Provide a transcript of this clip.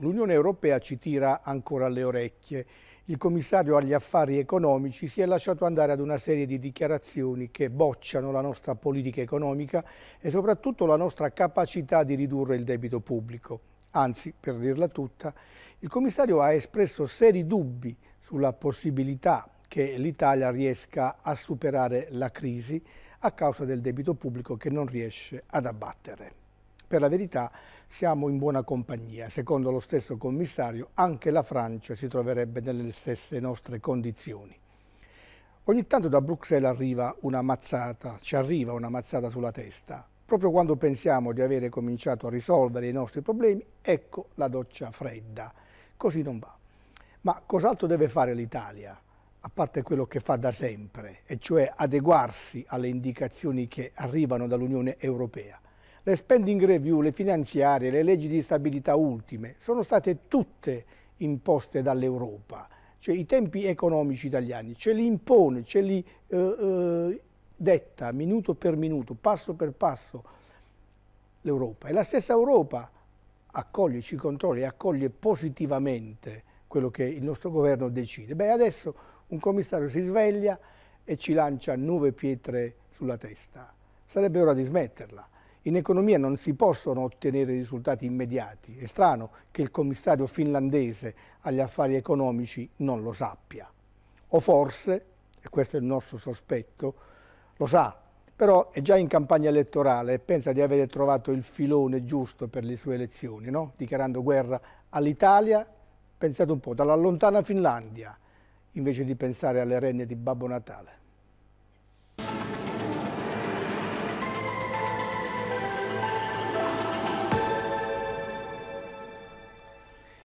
L'Unione Europea ci tira ancora le orecchie. Il commissario agli affari economici si è lasciato andare ad una serie di dichiarazioni che bocciano la nostra politica economica e soprattutto la nostra capacità di ridurre il debito pubblico. Anzi, per dirla tutta, il commissario ha espresso seri dubbi sulla possibilità che l'Italia riesca a superare la crisi a causa del debito pubblico che non riesce ad abbattere. Per la verità siamo in buona compagnia. Secondo lo stesso commissario anche la Francia si troverebbe nelle stesse nostre condizioni. Ogni tanto da Bruxelles arriva una mazzata, ci arriva una mazzata sulla testa. Proprio quando pensiamo di avere cominciato a risolvere i nostri problemi, ecco la doccia fredda. Così non va. Ma cos'altro deve fare l'Italia? a parte quello che fa da sempre, e cioè adeguarsi alle indicazioni che arrivano dall'Unione Europea. Le spending review, le finanziarie, le leggi di stabilità ultime sono state tutte imposte dall'Europa, cioè i tempi economici italiani ce li impone, ce li eh, eh, detta minuto per minuto, passo per passo l'Europa. E la stessa Europa accoglie, ci controlla e accoglie positivamente quello che il nostro governo decide. Beh, adesso un commissario si sveglia e ci lancia nuove pietre sulla testa. Sarebbe ora di smetterla. In economia non si possono ottenere risultati immediati. È strano che il commissario finlandese agli affari economici non lo sappia. O forse, e questo è il nostro sospetto, lo sa, però è già in campagna elettorale e pensa di aver trovato il filone giusto per le sue elezioni, no? dichiarando guerra all'Italia, pensate un po', dalla lontana Finlandia, invece di pensare alle renne di Babbo Natale.